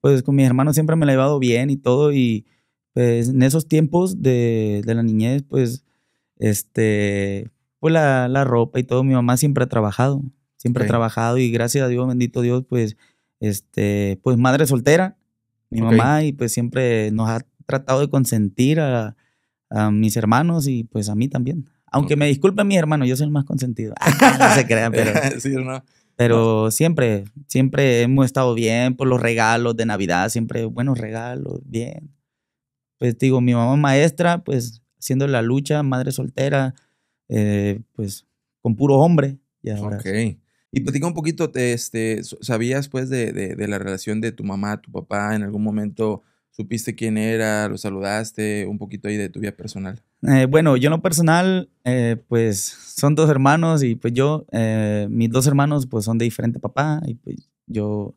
pues con mis hermanos siempre me la he llevado bien y todo. Y pues en esos tiempos de, la niñez, pues, este, pues la, la, ropa y todo, mi mamá siempre ha trabajado, siempre ha trabajado y gracias a Dios, bendito Dios, pues, este, pues madre soltera, mi mamá y pues siempre nos ha tratado de consentir a, a mis hermanos y pues a mí también. Aunque me disculpen mis hermanos, yo soy el más consentido. no se crean, pero. sí, pero siempre, siempre hemos estado bien por los regalos de Navidad, siempre buenos regalos, bien. Pues digo, mi mamá maestra, pues siendo la lucha, madre soltera, eh, pues con puro hombre. Y ok. Y platica un poquito, este, ¿sabías pues de, de, la relación de tu mamá, tu papá? ¿En algún momento supiste quién era, lo saludaste, un poquito ahí de tu vida personal. Eh, bueno, yo no lo personal, eh, pues son dos hermanos y pues yo, eh, mis dos hermanos pues son de diferente papá y pues yo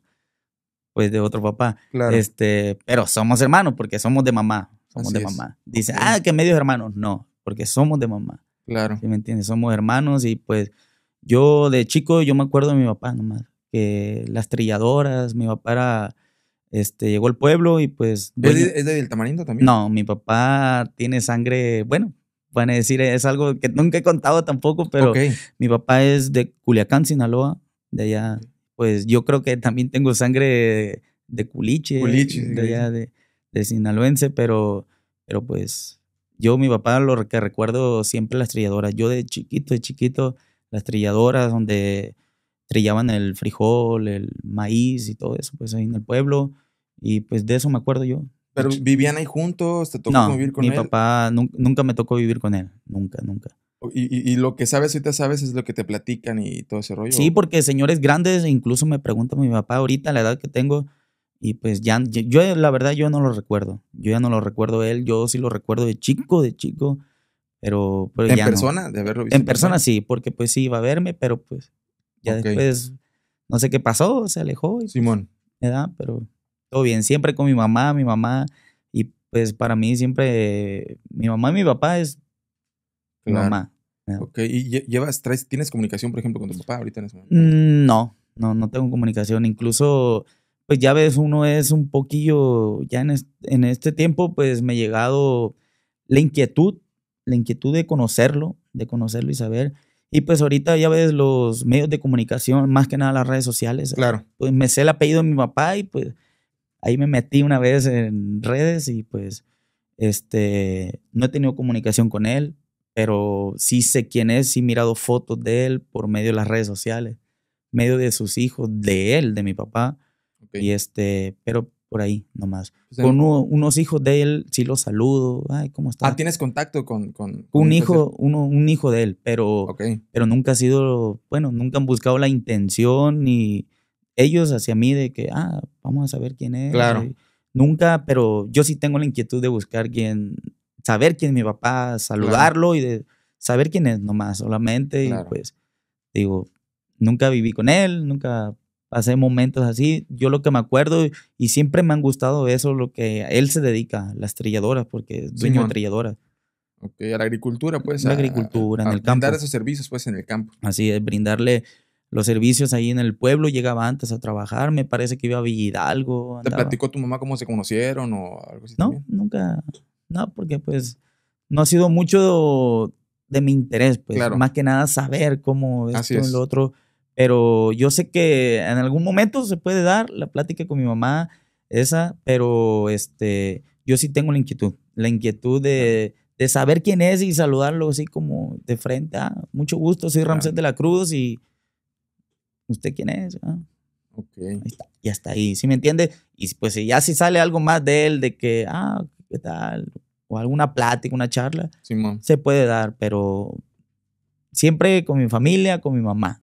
pues de otro papá. Claro. Este, pero somos hermanos porque somos de mamá, somos de mamá. Dice, ah, que medios hermanos, no, porque somos de mamá. Claro. ¿Sí me entiendes? Somos hermanos y pues yo de chico yo me acuerdo de mi papá nomás, que las trilladoras, mi papá era este, llegó al pueblo y pues... ¿Es, de, ¿Es, del Tamarindo también? No, mi papá tiene sangre, bueno, van a decir, es algo que nunca he contado tampoco, pero mi papá es de Culiacán, Sinaloa, de allá. Pues yo creo que también tengo sangre de culiche, de allá de, sinaloense, pero, pero pues yo, mi papá, lo que recuerdo siempre las trilladoras. Yo de chiquito, de chiquito, las trilladoras donde trillaban el frijol, el maíz y todo eso, pues ahí en el pueblo. Y pues de eso me acuerdo yo. ¿Pero vivían ahí juntos? ¿Te tocó vivir con mi él? Mi papá nunca, me tocó vivir con él, nunca, nunca. Y, y, lo que sabes ahorita sabes es lo que te platican y todo ese rollo. Sí, porque señores grandes, incluso me pregunta mi papá ahorita la edad que tengo, y pues ya, yo la verdad yo no lo recuerdo, yo ya no lo recuerdo él, yo sí lo recuerdo de chico, de chico, pero... pero pues, ¿En persona? ¿De haberlo visto? En persona, persona sí, porque pues sí iba a verme, pero pues ya después, no sé qué pasó, se alejó. Pues, Simón. ¿verdad? Pero todo bien, siempre con mi mamá, mi mamá. Y pues para mí siempre, mi mamá y mi papá es mi mamá. okay ¿y llevas, traes, tienes comunicación, por ejemplo, con tu papá ahorita mm, No, no, no tengo comunicación. Incluso, pues ya ves, uno es un poquillo, ya en, en este tiempo, pues me ha llegado la inquietud, la inquietud de conocerlo, de conocerlo y saber. Y pues ahorita ya ves los medios de comunicación, más que nada las redes sociales. Claro. Pues me sé el apellido de mi papá y pues ahí me metí una vez en redes y pues este, no he tenido comunicación con él, pero sí sé quién es, sí he mirado fotos de él por medio de las redes sociales, medio de sus hijos, de él, de mi papá. Y este, pero por ahí nomás. con unos hijos de él sí los saludo. Ay, ¿cómo está? Ah, ¿tienes contacto con...? con, un, hijo, uno, un hijo de él, pero, pero nunca ha sido... Bueno, nunca han buscado la intención ni ellos hacia mí de que, ah, vamos a saber quién es. Claro. nunca, pero yo sí tengo la inquietud de buscar quién... Saber quién es mi papá, saludarlo y de saber quién es nomás solamente. Y pues, digo, nunca viví con él, nunca pasé momentos así. Yo lo que me acuerdo y siempre me han gustado eso, lo que él se dedica, las trilladoras, porque es dueño de trilladoras. Ok, a la agricultura, pues. La agricultura, en el campo. Brindar esos servicios, pues, en el campo. Así es, brindarle los servicios ahí en el pueblo. Llegaba antes a trabajar, me parece que iba a Villa Hidalgo. ¿Te platicó tu mamá cómo se conocieron o algo así? No, nunca. No, porque pues no ha sido mucho de mi interés, pues. Más que nada saber cómo esto es. lo otro. Pero yo sé que en algún momento se puede dar la plática con mi mamá, esa, pero este, yo sí tengo la inquietud, la inquietud de, saber quién es y saludarlo así como de frente. Ah, mucho gusto, soy Ramsés de la Cruz y usted quién es. Ah. Ok. está, ahí, ¿sí me entiende? Y pues ya si sale algo más de él, de que, ah, ¿qué tal? O alguna plática, una charla, se puede dar, pero siempre con mi familia, con mi mamá.